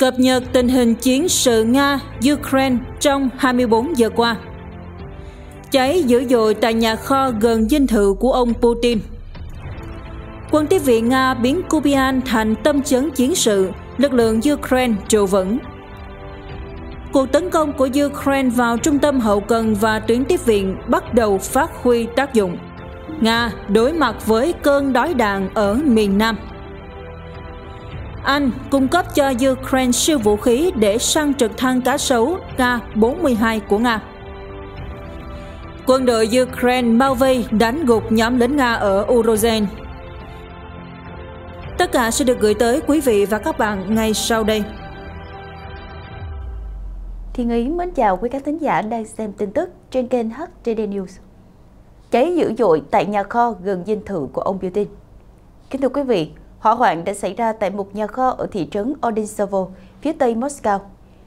cập nhật tình hình chiến sự Nga-Ukraine trong 24 giờ qua. Cháy dữ dội tại nhà kho gần dinh thự của ông Putin. Quân tiếp viện Nga biến Kubian thành tâm chấn chiến sự, lực lượng Ukraine trụ vững. Cuộc tấn công của Ukraine vào trung tâm hậu cần và tuyến tiếp viện bắt đầu phát huy tác dụng. Nga đối mặt với cơn đói đạn ở miền Nam. Anh cung cấp cho Ukraine siêu vũ khí để săn trực thăng cá sấu K-42 của Nga. Quân đội Ukraine bao vây đánh gục nhóm lính Nga ở Urozen. Tất cả sẽ được gửi tới quý vị và các bạn ngay sau đây. Thiên Ý mến chào quý các thính giả đang xem tin tức trên kênh HTD News. Cháy dữ dội tại nhà kho gần dinh thự của ông Putin. Kính thưa quý vị, Hỏa hoạn đã xảy ra tại một nhà kho ở thị trấn Odinsovo, phía tây Moscow.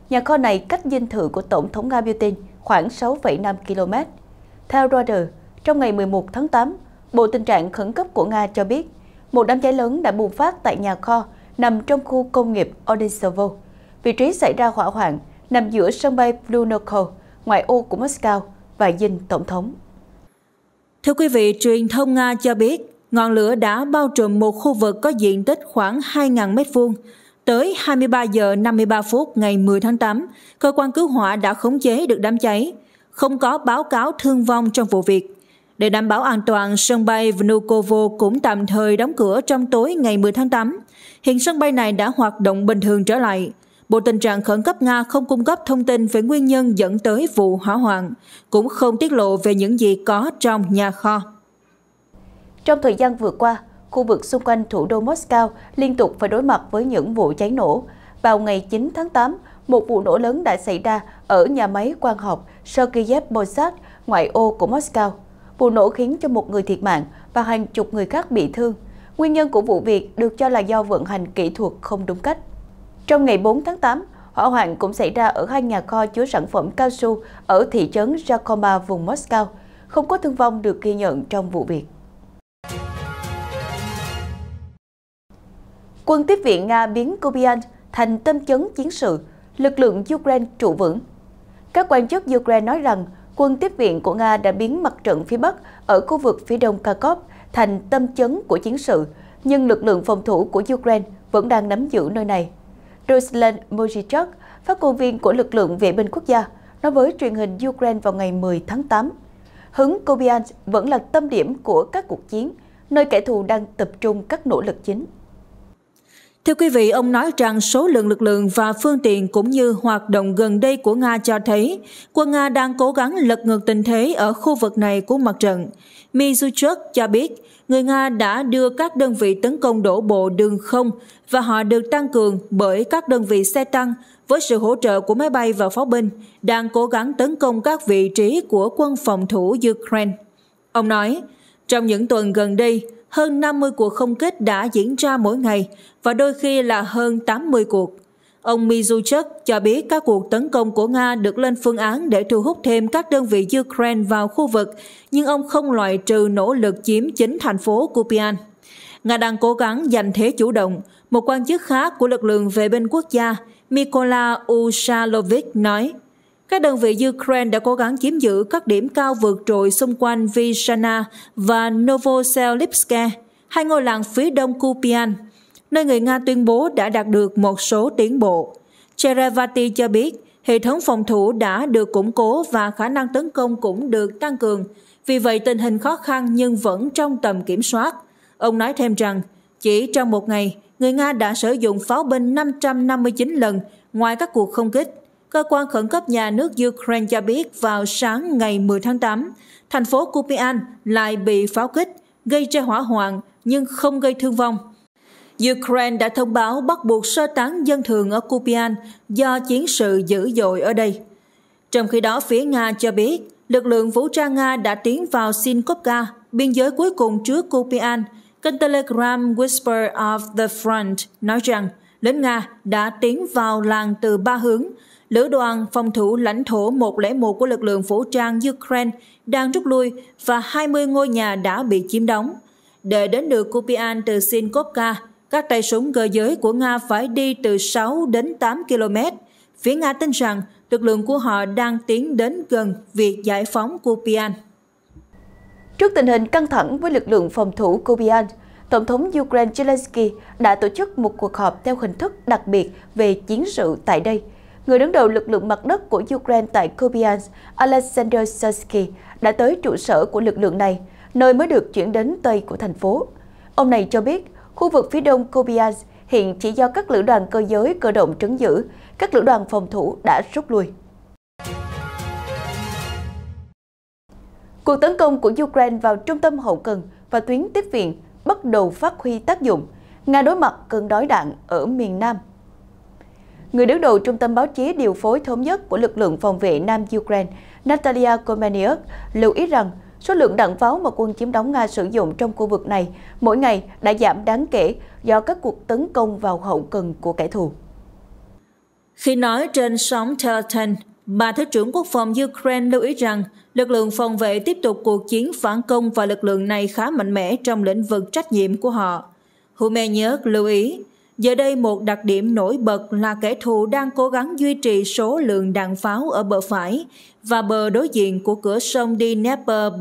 Nhà kho này cách dinh thự của Tổng thống Nga Putin khoảng 6,5 km. Theo Reuters, trong ngày 11 tháng 8, Bộ Tình trạng Khẩn cấp của Nga cho biết một đám cháy lớn đã bùng phát tại nhà kho nằm trong khu công nghiệp Odinsovo. Vị trí xảy ra hỏa hoạn nằm giữa sân bay Vnukov, ngoại ô của Moscow và dinh Tổng thống. Thưa quý vị, truyền thông Nga cho biết, Ngọn lửa đã bao trùm một khu vực có diện tích khoảng 2.000 m2. Tới 23 giờ 53 phút ngày 10 tháng 8, cơ quan cứu hỏa đã khống chế được đám cháy, không có báo cáo thương vong trong vụ việc. Để đảm bảo an toàn, sân bay Vnukovo cũng tạm thời đóng cửa trong tối ngày 10 tháng 8. Hiện sân bay này đã hoạt động bình thường trở lại. Bộ Tình trạng Khẩn cấp Nga không cung cấp thông tin về nguyên nhân dẫn tới vụ hỏa hoạn, cũng không tiết lộ về những gì có trong nhà kho. Trong thời gian vừa qua, khu vực xung quanh thủ đô Moscow liên tục phải đối mặt với những vụ cháy nổ. Vào ngày 9 tháng 8, một vụ nổ lớn đã xảy ra ở nhà máy quang học Sergeyev Mossad, ngoại ô của Moscow. Vụ nổ khiến cho một người thiệt mạng và hàng chục người khác bị thương. Nguyên nhân của vụ việc được cho là do vận hành kỹ thuật không đúng cách. Trong ngày 4 tháng 8, hỏa hoạn cũng xảy ra ở hai nhà kho chứa sản phẩm cao su ở thị trấn Jakoma, vùng Moscow. Không có thương vong được ghi nhận trong vụ việc. Quân tiếp viện Nga biến Kupiansk thành tâm chấn chiến sự, lực lượng Ukraine trụ vững. Các quan chức Ukraine nói rằng quân tiếp viện của Nga đã biến mặt trận phía Bắc ở khu vực phía đông Kharkov thành tâm chấn của chiến sự, nhưng lực lượng phòng thủ của Ukraine vẫn đang nắm giữ nơi này. Ruslan Mojichuk, phát ngôn viên của lực lượng vệ binh quốc gia, nói với truyền hình Ukraine vào ngày 10 tháng 8. Hứng Kobiansk vẫn là tâm điểm của các cuộc chiến, nơi kẻ thù đang tập trung các nỗ lực chính. Thưa quý vị, ông nói rằng số lượng lực lượng và phương tiện cũng như hoạt động gần đây của Nga cho thấy quân Nga đang cố gắng lật ngược tình thế ở khu vực này của mặt trận. Mizuchuk cho biết, người Nga đã đưa các đơn vị tấn công đổ bộ đường không và họ được tăng cường bởi các đơn vị xe tăng với sự hỗ trợ của máy bay và pháo binh đang cố gắng tấn công các vị trí của quân phòng thủ Ukraine. Ông nói, trong những tuần gần đây, hơn 50 cuộc không kích đã diễn ra mỗi ngày và đôi khi là hơn 80 cuộc. Ông Mizuchuk cho biết các cuộc tấn công của Nga được lên phương án để thu hút thêm các đơn vị Ukraine vào khu vực, nhưng ông không loại trừ nỗ lực chiếm chính thành phố Kupian. Nga đang cố gắng giành thế chủ động, một quan chức khác của lực lượng vệ binh quốc gia Mykola Ushalovich nói. Các đơn vị Ukraine đã cố gắng chiếm giữ các điểm cao vượt trội xung quanh Vishana và Novoselivske, hai ngôi làng phía đông Kupian, nơi người Nga tuyên bố đã đạt được một số tiến bộ. Cherevati cho biết hệ thống phòng thủ đã được củng cố và khả năng tấn công cũng được tăng cường, vì vậy tình hình khó khăn nhưng vẫn trong tầm kiểm soát. Ông nói thêm rằng, chỉ trong một ngày, người Nga đã sử dụng pháo binh 559 lần ngoài các cuộc không kích Cơ quan khẩn cấp nhà nước Ukraine cho biết vào sáng ngày 10 tháng 8, thành phố Kupian lại bị pháo kích, gây ra hỏa hoạn nhưng không gây thương vong. Ukraine đã thông báo bắt buộc sơ tán dân thường ở Kupian do chiến sự dữ dội ở đây. Trong khi đó, phía Nga cho biết lực lượng vũ trang Nga đã tiến vào Sinkovka, biên giới cuối cùng trước Kupian. Kênh Telegram Whisper of the Front nói rằng lính Nga đã tiến vào làng từ ba hướng, Lữ đoàn phòng thủ lãnh thổ 101 của lực lượng vũ trang Ukraine đang rút lui và 20 ngôi nhà đã bị chiếm đóng. Để đến được Kupian từ Sinkovka, các tay súng cơ giới của Nga phải đi từ 6 đến 8 km. Phía Nga tin rằng lực lượng của họ đang tiến đến gần việc giải phóng Kupian. Trước tình hình căng thẳng với lực lượng phòng thủ Kupian, Tổng thống Ukraine Zelensky đã tổ chức một cuộc họp theo hình thức đặc biệt về chiến sự tại đây – người đứng đầu lực lượng mặt đất của Ukraine tại Kupiansk, Alexander Sersky, đã tới trụ sở của lực lượng này, nơi mới được chuyển đến Tây của thành phố. Ông này cho biết, khu vực phía đông Kupiansk hiện chỉ do các lữ đoàn cơ giới cơ động trấn giữ, các lữ đoàn phòng thủ đã rút lui. Cuộc tấn công của Ukraine vào trung tâm hậu cần và tuyến tiếp viện bắt đầu phát huy tác dụng. Nga đối mặt cơn đói đạn ở miền Nam người đứng đầu Trung tâm Báo chí điều phối thống nhất của lực lượng phòng vệ Nam Ukraine, Natalia Komeniuk, lưu ý rằng số lượng đạn pháo mà quân chiếm đóng Nga sử dụng trong khu vực này mỗi ngày đã giảm đáng kể do các cuộc tấn công vào hậu cần của kẻ thù. Khi nói trên sóng Telten, bà Thứ trưởng Quốc phòng Ukraine lưu ý rằng lực lượng phòng vệ tiếp tục cuộc chiến phản công và lực lượng này khá mạnh mẽ trong lĩnh vực trách nhiệm của họ. Humenyuk lưu ý, Giờ đây một đặc điểm nổi bật là kẻ thù đang cố gắng duy trì số lượng đạn pháo ở bờ phải và bờ đối diện của cửa sông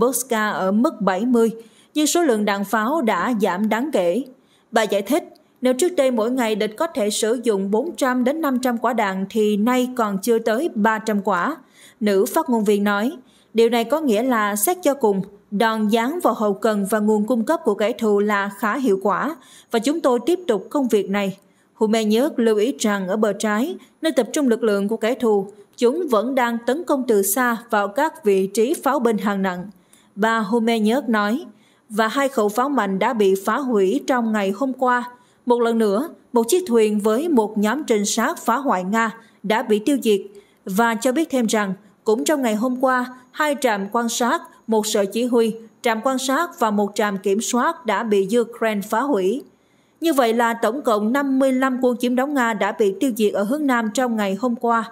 Boska ở mức 70, nhưng số lượng đạn pháo đã giảm đáng kể. Bà giải thích, nếu trước đây mỗi ngày địch có thể sử dụng 400 đến 500 quả đạn thì nay còn chưa tới 300 quả. Nữ phát ngôn viên nói, điều này có nghĩa là xét cho cùng, đòn giáng vào hậu cần và nguồn cung cấp của kẻ thù là khá hiệu quả và chúng tôi tiếp tục công việc này. Humenyuk lưu ý rằng ở bờ trái, nơi tập trung lực lượng của kẻ thù, chúng vẫn đang tấn công từ xa vào các vị trí pháo binh hạng nặng. Bà Humenyuk nói, và hai khẩu pháo mạnh đã bị phá hủy trong ngày hôm qua. Một lần nữa, một chiếc thuyền với một nhóm trinh sát phá hoại Nga đã bị tiêu diệt và cho biết thêm rằng cũng trong ngày hôm qua, hai trạm quan sát một sở chỉ huy, trạm quan sát và một trạm kiểm soát đã bị Ukraine phá hủy. Như vậy là tổng cộng 55 quân chiếm đóng Nga đã bị tiêu diệt ở hướng Nam trong ngày hôm qua.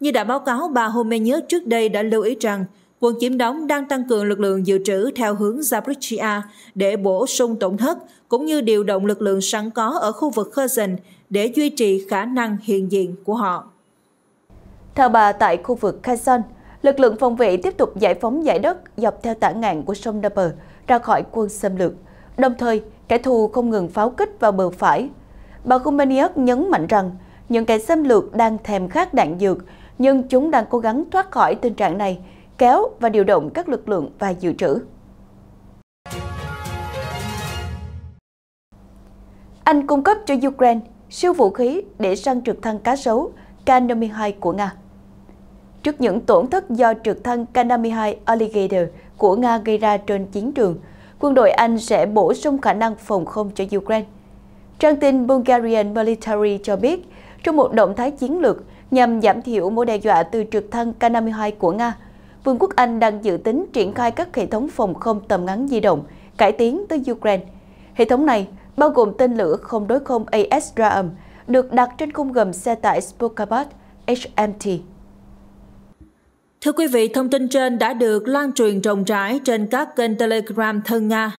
Như đã báo cáo, bà Homenyuk trước đây đã lưu ý rằng quân chiếm đóng đang tăng cường lực lượng dự trữ theo hướng Zaporizhia để bổ sung tổn thất, cũng như điều động lực lượng sẵn có ở khu vực Kherson để duy trì khả năng hiện diện của họ. Theo bà tại khu vực Kherson, lực lượng phòng vệ tiếp tục giải phóng giải đất dọc theo tả ngạn của sông Dnieper ra khỏi quân xâm lược. Đồng thời, kẻ thù không ngừng pháo kích vào bờ phải. Bà Khumeniak nhấn mạnh rằng những kẻ xâm lược đang thèm khát đạn dược, nhưng chúng đang cố gắng thoát khỏi tình trạng này, kéo và điều động các lực lượng và dự trữ. Anh cung cấp cho Ukraine siêu vũ khí để săn trực thăng cá sấu K-52 của Nga. Trước những tổn thất do trực thăng K-52 Alligator của Nga gây ra trên chiến trường, quân đội Anh sẽ bổ sung khả năng phòng không cho Ukraine. Trang tin Bulgarian Military cho biết, trong một động thái chiến lược nhằm giảm thiểu mối đe dọa từ trực thăng K-52 của Nga, Vương quốc Anh đang dự tính triển khai các hệ thống phòng không tầm ngắn di động, cải tiến tới Ukraine. Hệ thống này bao gồm tên lửa không đối không AS-RAM, được đặt trên khung gầm xe tải spokabat HMT. Thưa quý vị, thông tin trên đã được lan truyền rộng rãi trên các kênh Telegram thân Nga.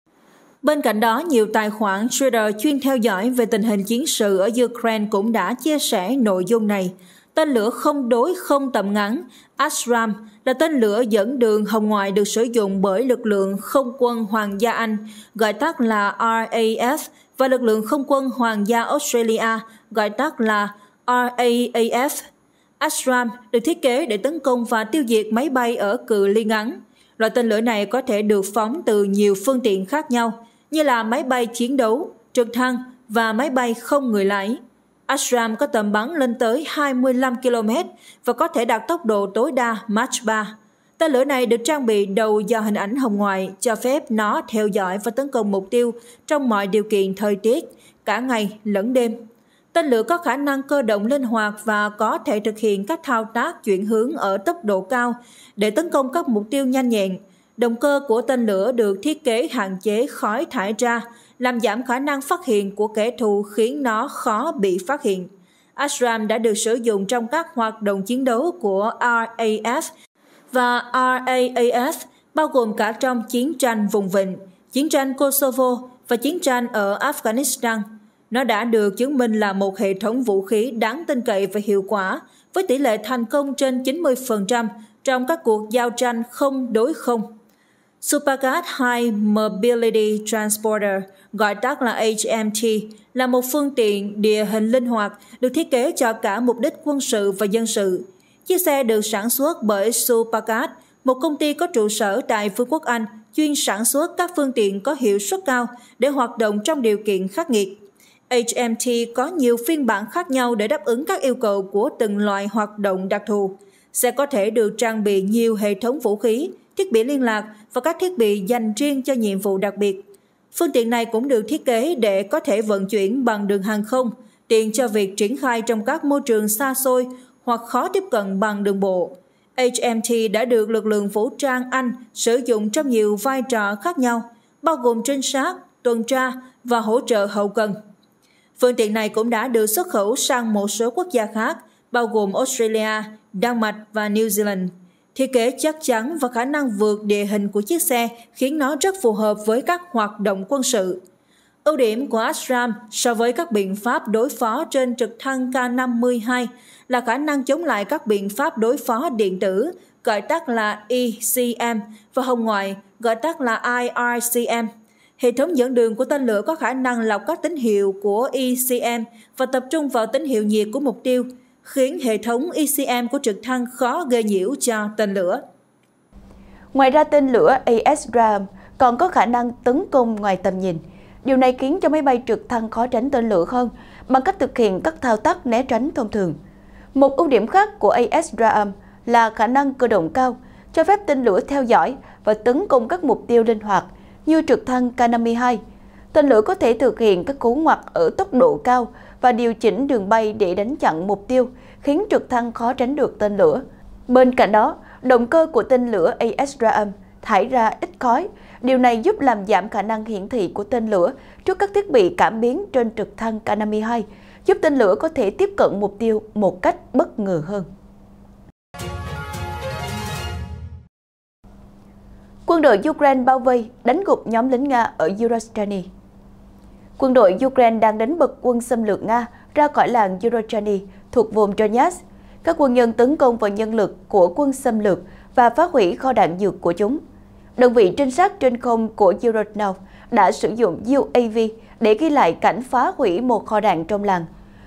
Bên cạnh đó, nhiều tài khoản Twitter chuyên theo dõi về tình hình chiến sự ở Ukraine cũng đã chia sẻ nội dung này. Tên lửa không đối không tầm ngắn Asram là tên lửa dẫn đường hồng ngoại được sử dụng bởi lực lượng không quân Hoàng gia Anh, gọi tắt là RAF, và lực lượng không quân Hoàng gia Australia, gọi tắt là RAAF Ashram được thiết kế để tấn công và tiêu diệt máy bay ở cự ly ngắn. Loại tên lửa này có thể được phóng từ nhiều phương tiện khác nhau, như là máy bay chiến đấu, trực thăng và máy bay không người lái. Ashram có tầm bắn lên tới 25 km và có thể đạt tốc độ tối đa Mach 3. Tên lửa này được trang bị đầu do hình ảnh hồng ngoại cho phép nó theo dõi và tấn công mục tiêu trong mọi điều kiện thời tiết, cả ngày lẫn đêm. Tên lửa có khả năng cơ động linh hoạt và có thể thực hiện các thao tác chuyển hướng ở tốc độ cao để tấn công các mục tiêu nhanh nhẹn. Động cơ của tên lửa được thiết kế hạn chế khói thải ra, làm giảm khả năng phát hiện của kẻ thù khiến nó khó bị phát hiện. Ashram đã được sử dụng trong các hoạt động chiến đấu của RAF và RAAF, bao gồm cả trong chiến tranh vùng vịnh, chiến tranh Kosovo và chiến tranh ở Afghanistan. Nó đã được chứng minh là một hệ thống vũ khí đáng tin cậy và hiệu quả, với tỷ lệ thành công trên 90% trong các cuộc giao tranh không đối không. Supercat High Mobility Transporter, gọi tắt là HMT, là một phương tiện địa hình linh hoạt được thiết kế cho cả mục đích quân sự và dân sự. Chiếc xe được sản xuất bởi Supercat, một công ty có trụ sở tại Vương quốc Anh chuyên sản xuất các phương tiện có hiệu suất cao để hoạt động trong điều kiện khắc nghiệt. HMT có nhiều phiên bản khác nhau để đáp ứng các yêu cầu của từng loại hoạt động đặc thù. Sẽ có thể được trang bị nhiều hệ thống vũ khí, thiết bị liên lạc và các thiết bị dành riêng cho nhiệm vụ đặc biệt. Phương tiện này cũng được thiết kế để có thể vận chuyển bằng đường hàng không, tiện cho việc triển khai trong các môi trường xa xôi hoặc khó tiếp cận bằng đường bộ. HMT đã được lực lượng vũ trang Anh sử dụng trong nhiều vai trò khác nhau, bao gồm trinh sát, tuần tra và hỗ trợ hậu cần. Phương tiện này cũng đã được xuất khẩu sang một số quốc gia khác, bao gồm Australia, Đan Mạch và New Zealand. Thiết kế chắc chắn và khả năng vượt địa hình của chiếc xe khiến nó rất phù hợp với các hoạt động quân sự. Ưu điểm của Asram so với các biện pháp đối phó trên trực thăng K-52 là khả năng chống lại các biện pháp đối phó điện tử, gọi tắt là ECM, và hồng ngoại, gọi tắt là IRCM. Hệ thống dẫn đường của tên lửa có khả năng lọc các tín hiệu của ECM và tập trung vào tín hiệu nhiệt của mục tiêu, khiến hệ thống ECM của trực thăng khó gây nhiễu cho tên lửa. Ngoài ra tên lửa ASRAM còn có khả năng tấn công ngoài tầm nhìn. Điều này khiến cho máy bay trực thăng khó tránh tên lửa hơn bằng cách thực hiện các thao tác né tránh thông thường. Một ưu điểm khác của ASRAM là khả năng cơ động cao, cho phép tên lửa theo dõi và tấn công các mục tiêu linh hoạt như trực thăng K-52. Tên lửa có thể thực hiện các cú ngoặt ở tốc độ cao và điều chỉnh đường bay để đánh chặn mục tiêu, khiến trực thăng khó tránh được tên lửa. Bên cạnh đó, động cơ của tên lửa AS Graham thải ra ít khói. Điều này giúp làm giảm khả năng hiển thị của tên lửa trước các thiết bị cảm biến trên trực thăng K-52, giúp tên lửa có thể tiếp cận mục tiêu một cách bất ngờ hơn. Quân đội Ukraine bao vây, đánh gục nhóm lính Nga ở Eurochany. Quân đội Ukraine đang đánh bật quân xâm lược Nga ra khỏi làng Eurochany thuộc vùng Donetsk. Các quân nhân tấn công vào nhân lực của quân xâm lược và phá hủy kho đạn dược của chúng. Đơn vị trinh sát trên không của Euronav đã sử dụng UAV để ghi lại cảnh phá hủy một kho đạn trong làng.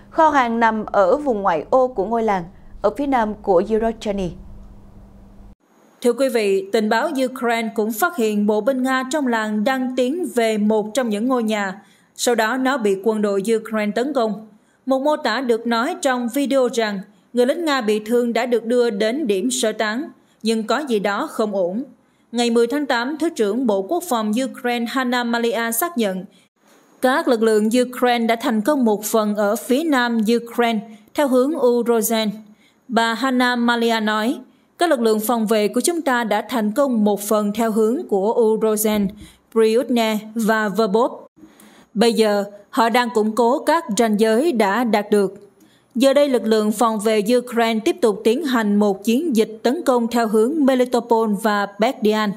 Kho hàng nằm ở vùng ngoại ô của ngôi làng, ở phía nam của Eurochany. Thưa quý vị, tình báo Ukraine cũng phát hiện bộ binh Nga trong làng đang tiến về một trong những ngôi nhà, sau đó nó bị quân đội Ukraine tấn công. Một mô tả được nói trong video rằng người lính Nga bị thương đã được đưa đến điểm sơ tán, nhưng có gì đó không ổn. Ngày 10 tháng 8, Thứ trưởng Bộ Quốc phòng Ukraine Hanna Malia xác nhận các lực lượng Ukraine đã thành công một phần ở phía nam Ukraine theo hướng Urozen. Bà Hanna Malia nói, các lực lượng phòng vệ của chúng ta đã thành công một phần theo hướng của Urozen, Priutne và Verbov. Bây giờ, họ đang củng cố các ranh giới đã đạt được. Giờ đây lực lượng phòng vệ Ukraine tiếp tục tiến hành một chiến dịch tấn công theo hướng Melitopol và Berdian.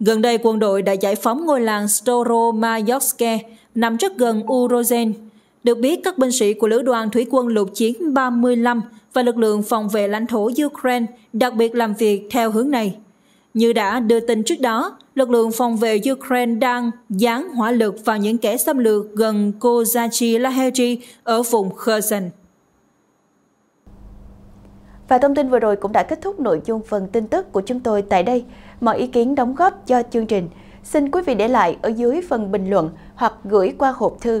Gần đây quân đội đã giải phóng ngôi làng Storomayovske nằm rất gần Urozen, được biết, các binh sĩ của Lữ đoàn Thủy quân lục chiến 35 và lực lượng phòng vệ lãnh thổ Ukraine đặc biệt làm việc theo hướng này. Như đã đưa tin trước đó, lực lượng phòng vệ Ukraine đang dán hỏa lực vào những kẻ xâm lược gần Kozachi Laheri ở vùng Kherson. Và thông tin vừa rồi cũng đã kết thúc nội dung phần tin tức của chúng tôi tại đây. Mọi ý kiến đóng góp cho chương trình, xin quý vị để lại ở dưới phần bình luận hoặc gửi qua hộp thư